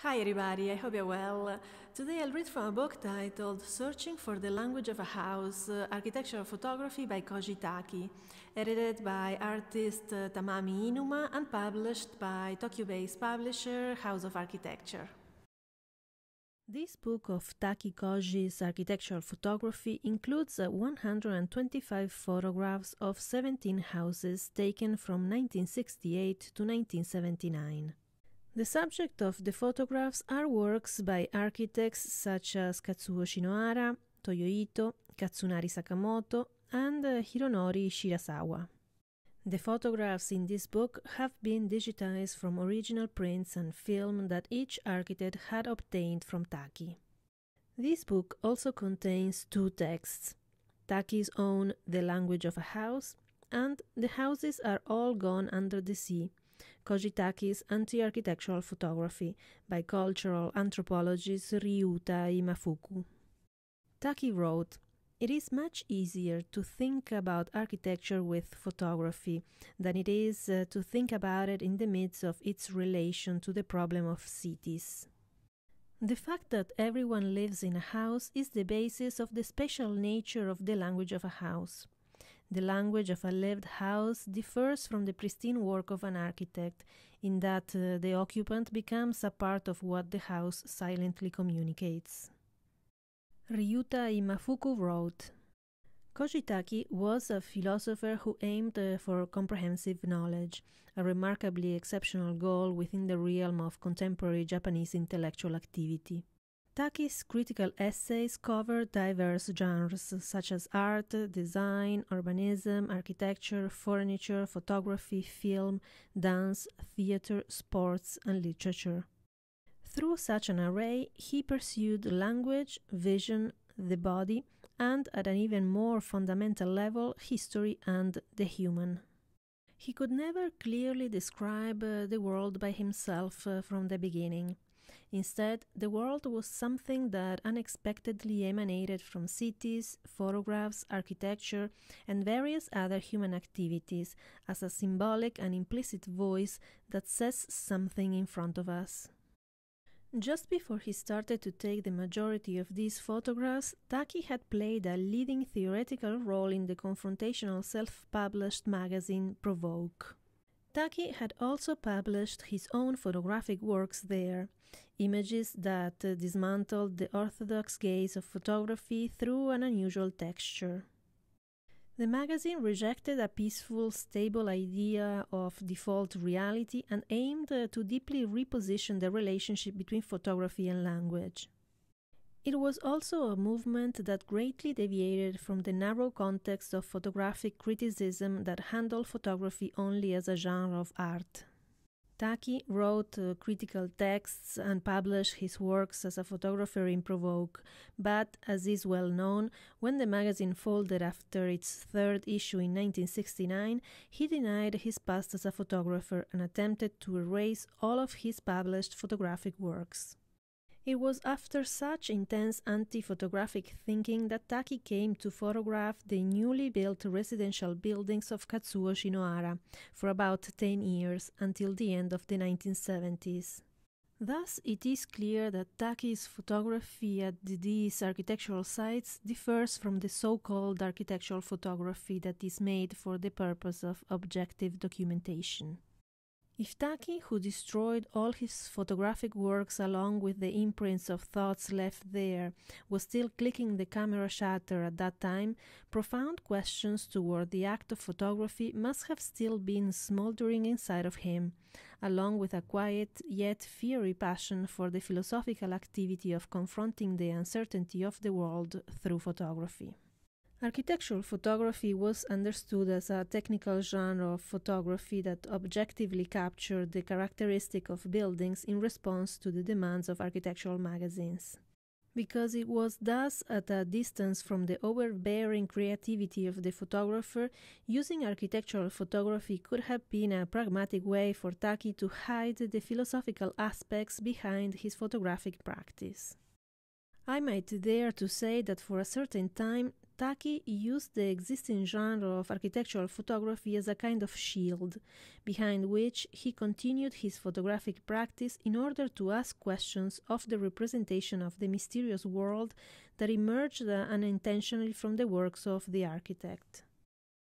Hi, everybody, I hope you're well. Today I'll read from a book titled Searching for the Language of a House uh, Architectural Photography by Koji Taki, edited by artist uh, Tamami Inuma and published by Tokyo based publisher House of Architecture. This book of Taki Koji's architectural photography includes uh, 125 photographs of 17 houses taken from 1968 to 1979. The subject of the photographs are works by architects such as Katsuo Shinohara, Toyo Ito, Katsunari Sakamoto, and uh, Hironori Shirasawa. The photographs in this book have been digitized from original prints and film that each architect had obtained from Taki. This book also contains two texts Taki's own The Language of a House and The Houses Are All Gone Under the Sea Kojitaki's anti-architectural photography by cultural anthropologist Ryuta Imafuku. Taki wrote, it is much easier to think about architecture with photography than it is uh, to think about it in the midst of its relation to the problem of cities. The fact that everyone lives in a house is the basis of the special nature of the language of a house. The language of a lived house differs from the pristine work of an architect in that uh, the occupant becomes a part of what the house silently communicates. Ryuta Imafuku wrote Koshitaki was a philosopher who aimed uh, for comprehensive knowledge, a remarkably exceptional goal within the realm of contemporary Japanese intellectual activity. Taki's critical essays cover diverse genres such as art, design, urbanism, architecture, furniture, photography, film, dance, theater, sports, and literature. Through such an array, he pursued language, vision, the body, and at an even more fundamental level, history and the human. He could never clearly describe uh, the world by himself uh, from the beginning. Instead, the world was something that unexpectedly emanated from cities, photographs, architecture, and various other human activities as a symbolic and implicit voice that says something in front of us. Just before he started to take the majority of these photographs, Taki had played a leading theoretical role in the confrontational self published magazine Provoke. Taki had also published his own photographic works there, images that uh, dismantled the orthodox gaze of photography through an unusual texture. The magazine rejected a peaceful, stable idea of default reality and aimed uh, to deeply reposition the relationship between photography and language. It was also a movement that greatly deviated from the narrow context of photographic criticism that handled photography only as a genre of art. Taki wrote uh, critical texts and published his works as a photographer in Provoke, but, as is well known, when the magazine folded after its third issue in 1969, he denied his past as a photographer and attempted to erase all of his published photographic works. It was after such intense anti photographic thinking that Taki came to photograph the newly built residential buildings of Katsuo Shinohara for about 10 years until the end of the 1970s. Thus, it is clear that Taki's photography at these architectural sites differs from the so called architectural photography that is made for the purpose of objective documentation. Iftaki, who destroyed all his photographic works along with the imprints of thoughts left there, was still clicking the camera shutter at that time, profound questions toward the act of photography must have still been smoldering inside of him, along with a quiet yet fiery passion for the philosophical activity of confronting the uncertainty of the world through photography. Architectural photography was understood as a technical genre of photography that objectively captured the characteristic of buildings in response to the demands of architectural magazines. Because it was thus at a distance from the overbearing creativity of the photographer, using architectural photography could have been a pragmatic way for Taki to hide the philosophical aspects behind his photographic practice. I might dare to say that for a certain time, Taki used the existing genre of architectural photography as a kind of shield, behind which he continued his photographic practice in order to ask questions of the representation of the mysterious world that emerged unintentionally from the works of the architect.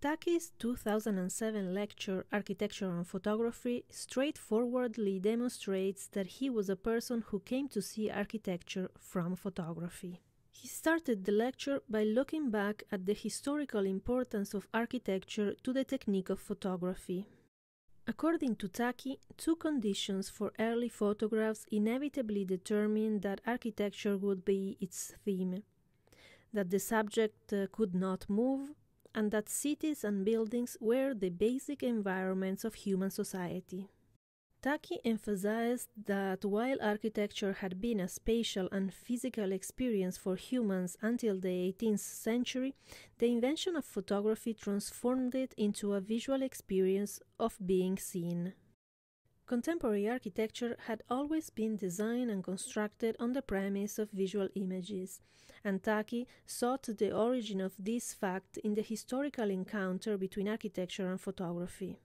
Taki's 2007 lecture, Architecture and Photography, straightforwardly demonstrates that he was a person who came to see architecture from photography. He started the lecture by looking back at the historical importance of architecture to the technique of photography. According to Taki, two conditions for early photographs inevitably determined that architecture would be its theme that the subject uh, could not move, and that cities and buildings were the basic environments of human society. Taki emphasized that while architecture had been a spatial and physical experience for humans until the 18th century, the invention of photography transformed it into a visual experience of being seen. Contemporary architecture had always been designed and constructed on the premise of visual images, and Taki sought the origin of this fact in the historical encounter between architecture and photography.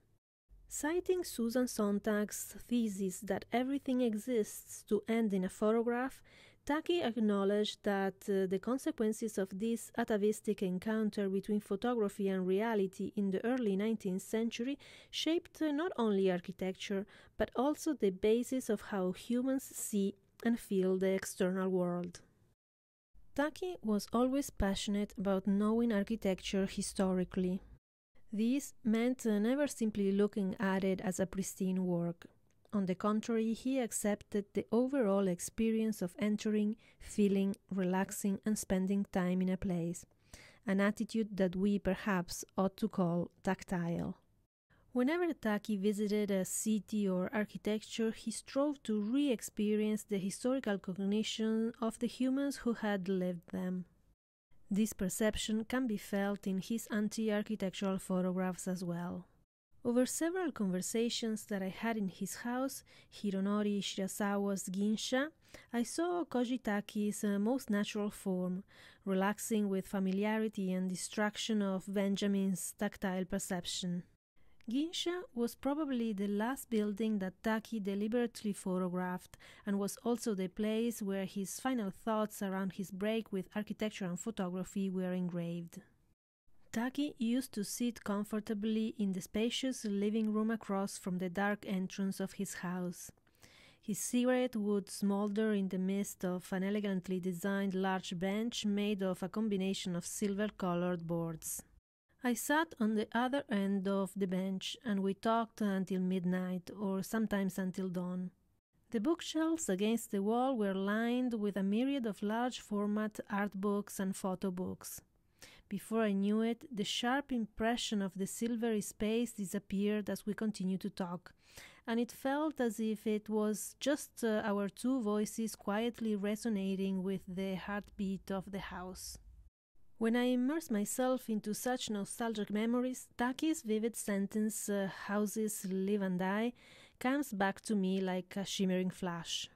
Citing Susan Sontag's thesis that everything exists to end in a photograph, Taki acknowledged that uh, the consequences of this atavistic encounter between photography and reality in the early 19th century shaped uh, not only architecture, but also the basis of how humans see and feel the external world. Taki was always passionate about knowing architecture historically. This meant never simply looking at it as a pristine work. On the contrary, he accepted the overall experience of entering, feeling, relaxing, and spending time in a place, an attitude that we perhaps ought to call tactile. Whenever Taki visited a city or architecture, he strove to re experience the historical cognition of the humans who had lived them. This perception can be felt in his anti architectural photographs as well. Over several conversations that I had in his house, Hironori Shirasawa's Ginsha, I saw Kojitaki's uh, most natural form, relaxing with familiarity and distraction of Benjamin's tactile perception. Ginsha was probably the last building that Taki deliberately photographed and was also the place where his final thoughts around his break with architecture and photography were engraved. Taki used to sit comfortably in the spacious living room across from the dark entrance of his house. His cigarette would smolder in the midst of an elegantly designed large bench made of a combination of silver colored boards. I sat on the other end of the bench and we talked until midnight or sometimes until dawn. The bookshelves against the wall were lined with a myriad of large format art books and photo books. Before I knew it, the sharp impression of the silvery space disappeared as we continued to talk, and it felt as if it was just uh, our two voices quietly resonating with the heartbeat of the house. When I immerse myself into such nostalgic memories, Taki's vivid sentence, uh, houses live and die, comes back to me like a shimmering flash.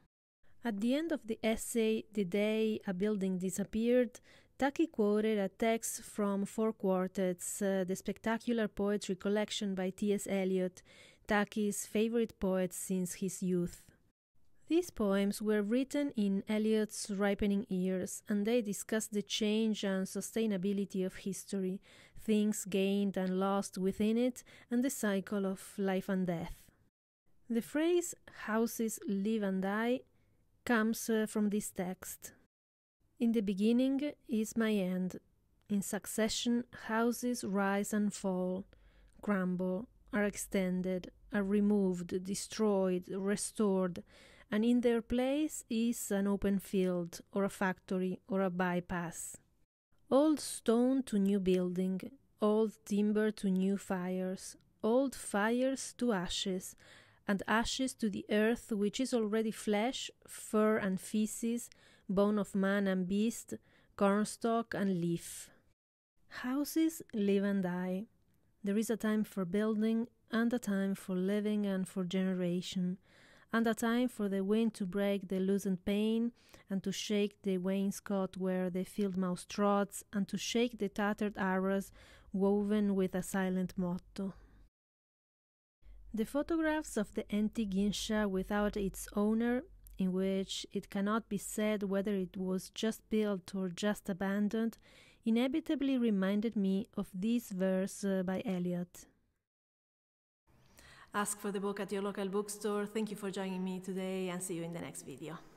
At the end of the essay, The Day a Building Disappeared, Taki quoted a text from Four Quartets, uh, the spectacular poetry collection by T.S. Eliot, Taki's favorite poet since his youth. These poems were written in Eliot's ripening years, and they discuss the change and sustainability of history, things gained and lost within it, and the cycle of life and death. The phrase houses live and die comes uh, from this text. In the beginning is my end. In succession, houses rise and fall, crumble, are extended, are removed, destroyed, restored and in their place is an open field or a factory or a bypass. Old stone to new building, old timber to new fires, old fires to ashes, and ashes to the earth which is already flesh, fur and feces, bone of man and beast, cornstalk and leaf. Houses live and die. There is a time for building and a time for living and for generation, and a time for the wind to break the loosened pane, and to shake the wainscot where the field mouse trots, and to shake the tattered arrows woven with a silent motto. The photographs of the antique ginsha without its owner, in which it cannot be said whether it was just built or just abandoned, inevitably reminded me of this verse by Eliot ask for the book at your local bookstore. Thank you for joining me today and see you in the next video.